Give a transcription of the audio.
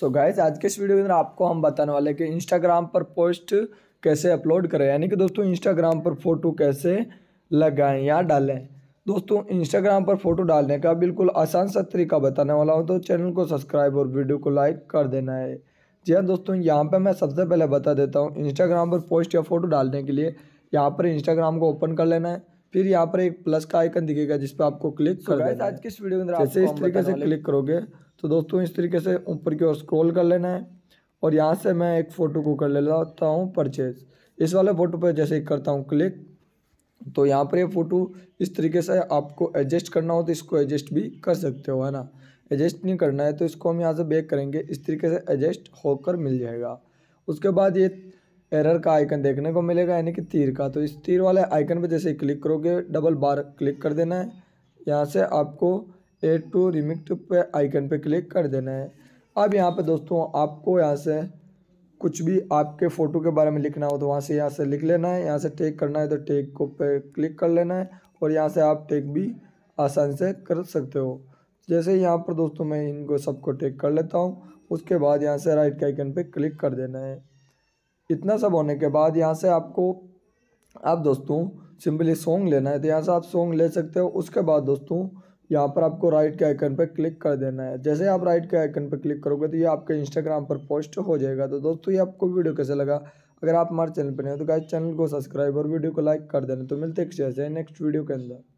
सो so guys आज के इस वीडियो के अंदर आपको हम बताने वाले कि इंस्टाग्राम पर पोस्ट कैसे अपलोड करें यानी कि दोस्तों इंस्टाग्राम पर फ़ोटो कैसे लगाएं या डालें दोस्तों इंस्टाग्राम पर फ़ोटो डालने का बिल्कुल आसान सा तरीका बताने वाला हूं तो चैनल को सब्सक्राइब और वीडियो को लाइक कर देना है जी हाँ दोस्तों यहाँ पर मैं सबसे पहले बता देता हूँ इंस्टाग्राम पर पोस्ट या फ़ोटो डालने के लिए यहाँ पर इंस्टाग्राम को ओपन कर लेना है फिर यहाँ पर एक प्लस का आइकन दिखेगा जिस पर आपको क्लिक कर आज के इस वीडियो अंदर जैसे इस तरीके से क्लिक करोगे तो दोस्तों इस तरीके से ऊपर की ओर स्क्रॉल कर लेना है और यहाँ से मैं एक फ़ोटो को कर लेता हूँ परचेज इस वाले फ़ोटो पर जैसे ही करता हूँ क्लिक तो यहाँ पर ये फ़ोटो इस तरीके से आपको एडजस्ट करना हो तो इसको एडजस्ट भी कर सकते हो है ना एडजस्ट नहीं करना है तो इसको हम यहाँ से बेक करेंगे इस तरीके से एडजस्ट होकर मिल जाएगा उसके बाद ये एरर का आइकन देखने को मिलेगा यानी कि तीर का तो इस तीर वाले आइकन पर जैसे क्लिक करोगे डबल बार क्लिक कर देना है यहाँ से आपको एड टू रिमिक्ट पे आइकन पे क्लिक कर देना है अब यहाँ पे दोस्तों आपको यहाँ से कुछ भी आपके फ़ोटो के बारे में लिखना हो तो वहाँ से यहाँ से लिख लेना है यहाँ से टेक करना है तो टेक को पे क्लिक कर लेना है और यहाँ से आप टेक भी आसानी से कर सकते हो जैसे यहाँ पर दोस्तों मैं इनको सबको टेक कर लेता हूँ उसके बाद यहाँ से राइट के आइकन पर क्लिक कर देना है इतना सब होने के बाद यहाँ से आपको आप दोस्तों सिंपली सॉन्ग लेना है तो यहाँ से आप सॉन्ग ले सकते हो उसके बाद दोस्तों यहाँ पर आपको राइट के आइकन पर क्लिक कर देना है जैसे आप राइट के आइकन पर क्लिक करोगे तो ये आपके इंस्टाग्राम पर पोस्ट हो जाएगा तो दोस्तों ये आपको वीडियो कैसे लगा अगर आप हमारे चैनल पर नहीं हो तो गाइज चैनल को सब्सक्राइब और वीडियो को लाइक कर देना तो मिलते हैं नेक्स्ट वीडियो के अंदर